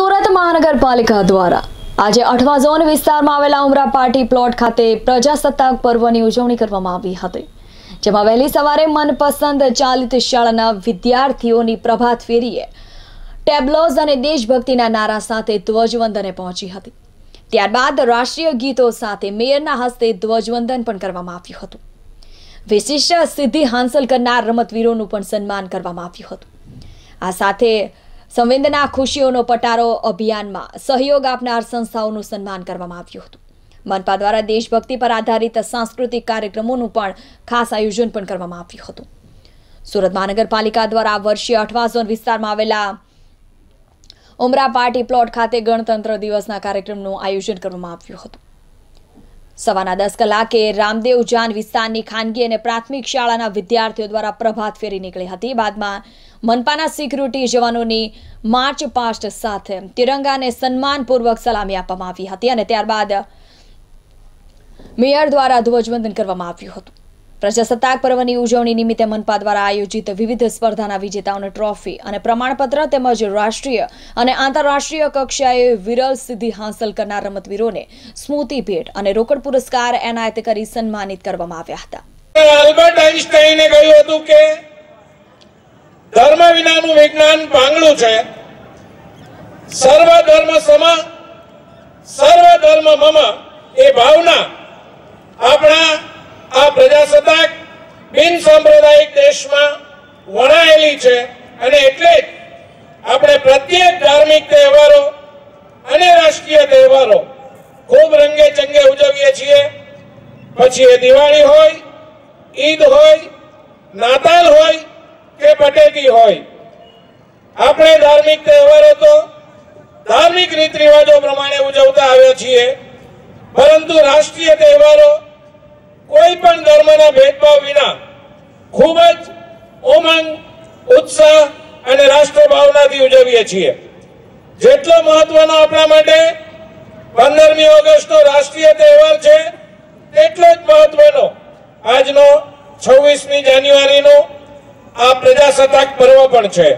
સુરત મહાનગરપાલિકા દ્વારા આજે અઠવા ઝોન વિસ્તારમાં આવેલા ઉમરા પાર્ટી પ્લોટ ખાતે પ્રજાસત્તાક પર્વની ઉજવણી કરવામાં આવી હતી જેમાં વહેલી સવારે મનપસંદ ચાલિત શાળાના વિદ્યાર્થીઓની પ્રભાત ફેરીએ ટેબ્લોઝ અને દેશભક્તિના નારા સાથે ધ્વજવંદને પહોંચી હતી ત્યારબાદ રાષ્ટ્રીય ગીતો સાથે મેયરના હસ્તે ધ્વજવંદન પણ કરવામાં આવ્યું હતું વિશિષ્ટ સિદ્ધિ હાંસલ કરનાર રમતવીરોનું પણ સન્માન કરવામાં આવ્યું હતું આ સાથે સંવેદના ખુશીઓનો પટારો અભિયાનમાં સહયોગ આપનાર સંસ્થાઓનું સન્માન કરવામાં આવ્યું હતું મનપા દ્વારા દેશભક્તિ પર આધારિત સાંસ્કૃતિક કાર્યક્રમોનું પણ ખાસ આયોજન પણ કરવામાં આવ્યું હતું સુરત મહાનગરપાલિકા દ્વારા વર્ષે અઠવા ઝોન વિસ્તારમાં આવેલા ઉમરા પાર્ટી પ્લોટ ખાતે ગણતંત્ર દિવસના કાર્યક્રમનું આયોજન કરવામાં આવ્યું હતું સવાના દસ કલાકે રામદેવ જાન વિસ્તારની ખાનગી અને પ્રાથમિક શાળાના વિદ્યાર્થીઓ દ્વારા પ્રભાત ફેરી નીકળી હતી બાદમાં મનપાના સિક્યુરિટી જવાનોની માર્ચ પાસ્ટ સાથે તિરંગાને સન્માનપૂર્વક સલામી આપવામાં આવી હતી અને ત્યારબાદ મેયર દ્વારા ધ્વજવંદન કરવામાં આવ્યું હતું પ્રજાસત્તાક પર્વની ઉજવણી નિમિત્તે મનપા દ્વારા આયોજિત વિવિધ સ્પર્ધાના વિજેતાઓને ટ્રોફી અને પ્રમાણપત્ર તેમજ રાષ્ટ્રીય અને આંતરરાષ્ટ્રીય કક્ષાએ વિરલ સિદ્ધિ હાંસલ કરનાર રમતવીરોને સ્મૃતિ ભેટ અને રોકડ પુરસ્કાર એનાયત કરી સન્માનિત કરવામાં આવ્યા હતા આલ્બર્ટ આઈન્સ્ટાઈને કહ્યું હતું કે ધર્મ વિનાનું વિજ્ઞાન પાંગળું છે સર્વ ધર્મ સમા સર્વ ધર્મ મમ એ ભાવના આપણા આ પ્રજાસત્તાક બિન સાંપ્રદાયિક દેશમાં વણાયેલી છે અને એટલે આપણે પ્રત્યેક ધાર્મિક તહેવારો અને રાષ્ટ્રીય તહેવારો ખૂબ રંગે ચંગે ઉજવીએ છીએ પછી એ દિવાળી હોય ઈદ હોય નાતાલ હોય કે પટેટી હોય આપણે ધાર્મિક તહેવારો તો ધાર્મિક રીત રિવાજો પ્રમાણે ઉજવતા આવ્યા છીએ પરંતુ રાષ્ટ્રીય તહેવારો કોઈ પણ ધર્મના ભેદભાવ વિના ખૂબ જ ઉમંગ ઉત્સાહ અને રાષ્ટ્રભાવનાથી ઉજવીએ છીએ જેટલો મહત્વનો આપણા માટે પંદરમી ઓગસ્ટનો રાષ્ટ્રીય તહેવાર છે તેટલો જ મહત્વનો આજનો છવ્વીસમી જાન્યુઆરીનો આ પ્રજાસત્તાક પર્વ પણ છે